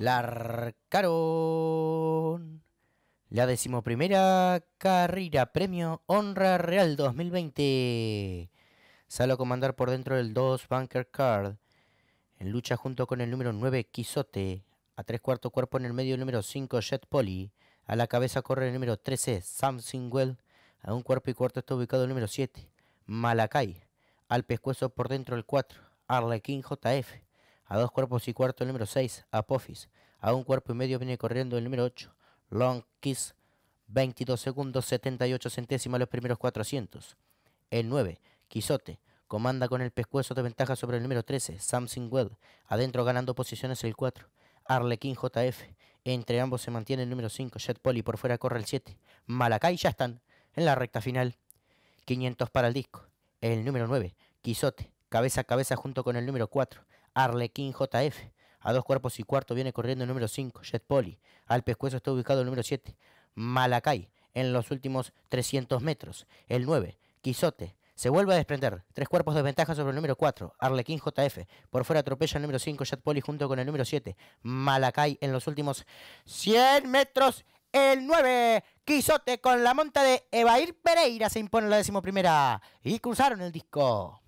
La La decimoprimera carrera Premio Honra Real 2020. Salo a comandar por dentro del 2 Bunker Card. En lucha junto con el número 9 Quisote. A tres cuartos cuerpo en el medio el número 5 Jet Poly. A la cabeza corre el número 13 Sam Singwell. A un cuerpo y cuarto está ubicado el número 7 Malakai. Al pescuezo por dentro el 4 Arlequín JF. A dos cuerpos y cuarto el número 6, Apophis. A un cuerpo y medio viene corriendo el número 8, Long Kiss. 22 segundos 78 centésimas los primeros 400. El 9, Quisote. Comanda con el pescuezo de ventaja sobre el número 13, Samsung Well. Adentro ganando posiciones el 4, Arlequín JF. Entre ambos se mantiene el número 5, Jet Poli. Por fuera corre el 7. Malakai ya están en la recta final. 500 para el disco. El número 9, Quisote. Cabeza a cabeza junto con el número 4, Arlequín JF. A dos cuerpos y cuarto viene corriendo el número 5, Jet Poli. Al pescuezo está ubicado el número 7, Malacay, en los últimos 300 metros. El 9, Quisote, Se vuelve a desprender. Tres cuerpos de ventaja sobre el número 4, Arlequín JF. Por fuera atropella el número 5, Jet Poli, junto con el número 7, Malacay, en los últimos 100 metros. El 9, Quisote, con la monta de Evair Pereira, se impone la decimoprimera. Y cruzaron el disco.